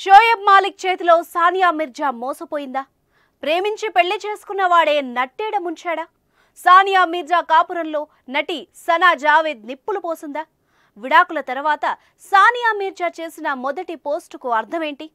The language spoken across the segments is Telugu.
షోయబ్ మాలిక్ చేతిలో సానియా మిర్జా మోసపోయిందా ప్రేమించి పెళ్లి చేసుకున్న వాడే నట్టేడ ముంచాడా సానియా మిర్జా కాపురంలో నటి సనా జావేద్ నిప్పులు పోసిందా విడాకుల తర్వాత సానియా మీర్జా చేసిన మొదటి పోస్టుకు అర్థమేంటి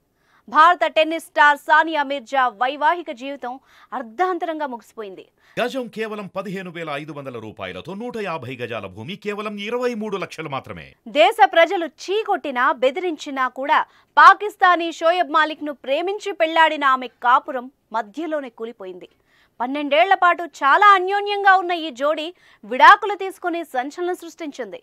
భారత టెన్నిస్ స్టార్ సానియా మిర్జా వైవాహిక జీవితం అర్ధాంతరంగా ముగిసిపోయింది గజం కేవలం పదిహేను వేల ఐదు వందల రూపాయలతో నూట యాభై గజాల భూమి కేవలం ఇరవై మూడు లక్షలు మాత్రమే దేశ ప్రజలు చీకొట్టినా బెదిరించినా కూడా పాకిస్తానీ షోయబ్ మాలిక్ ను ప్రేమించి పెళ్లాడిన ఆమె కాపురం మధ్యలోనే కూలిపోయింది పన్నెండేళ్ల పాటు చాలా అన్యోన్యంగా ఉన్న ఈ జోడి విడాకులు తీసుకుని సంచలనం సృష్టించింది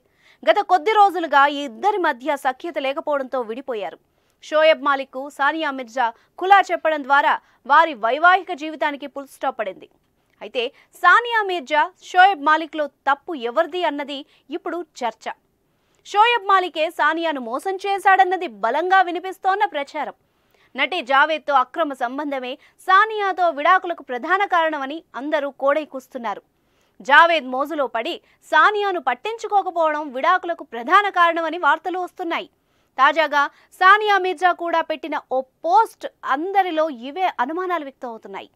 గత కొద్ది రోజులుగా ఈ ఇద్దరి మధ్య సఖ్యత లేకపోవడంతో విడిపోయారు షోయబ్ మాలిక్ సానియా మిర్జా ఖులా చెప్పడం ద్వారా వారి వైవాహిక జీవితానికి పుల్ పడింది అయితే సానియా మిర్జా షోయబ్ మాలిక్లో తప్పు ఎవరిది అన్నది ఇప్పుడు చర్చ షోయబ్ మాలికే సానియాను మోసం చేశాడన్నది బలంగా వినిపిస్తోన్న ప్రచారం నటి జావేద్తో అక్రమ సంబంధమే సానియాతో విడాకులకు ప్రధాన కారణమని అందరూ కోడై కూస్తున్నారు జావేద్ మోజులో పడి సానియాను పట్టించుకోకపోవడం విడాకులకు ప్రధాన కారణమని వార్తలు వస్తున్నాయి తాజాగా సానియా మిర్జా కూడా పెట్టిన ఓ పోస్ట్ అందరిలో ఇవే అనుమానాలు వ్యక్తం అవుతున్నాయి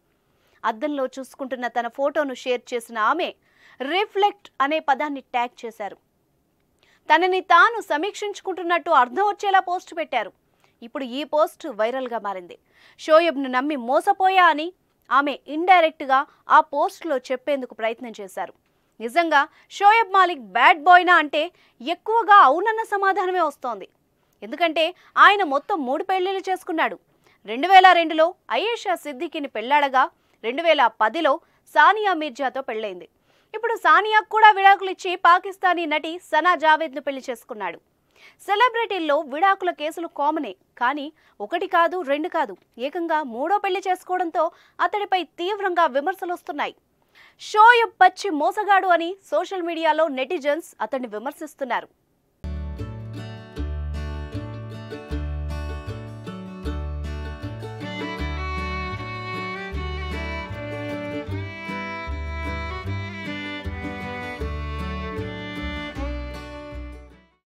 అద్దంలో చూసుకుంటున్న తన ఫోటోను షేర్ చేసిన ఆమె రిఫ్లెక్ట్ అనే పదాన్ని ట్యాగ్ చేశారు తనని తాను సమీక్షించుకుంటున్నట్టు అర్థం వచ్చేలా పోస్ట్ పెట్టారు ఇప్పుడు ఈ పోస్ట్ వైరల్గా మారింది షోయబ్ను నమ్మి మోసపోయా అని ఆమె ఇండైరెక్ట్గా ఆ పోస్ట్లో చెప్పేందుకు ప్రయత్నం చేశారు నిజంగా షోయబ్ మాలిక్ బ్యాడ్ బాయ్నా అంటే ఎక్కువగా అవునన్న సమాధానమే వస్తోంది ఎందుకంటే ఆయన మొత్తం మూడు పెళ్లిళ్ళు చేసుకున్నాడు రెండు వేల రెండులో అయేషా సిద్దికిని పెళ్లాడగా రెండు వేల పదిలో సానియా మీర్జాతో పెళ్ళైంది ఇప్పుడు సానియా కూడా విడాకులు ఇచ్చి పాకిస్తానీ నటి సనా జావేద్ను పెళ్లి చేసుకున్నాడు సెలబ్రిటీల్లో విడాకుల కేసులు కామనే కానీ ఒకటి కాదు రెండు కాదు ఏకంగా మూడో పెళ్లి చేసుకోవడంతో అతడిపై తీవ్రంగా విమర్శలు వస్తున్నాయి షోయబ్ పచ్చి మోసగాడు అని సోషల్ మీడియాలో నెటిజన్స్ అతన్ని విమర్శిస్తున్నారు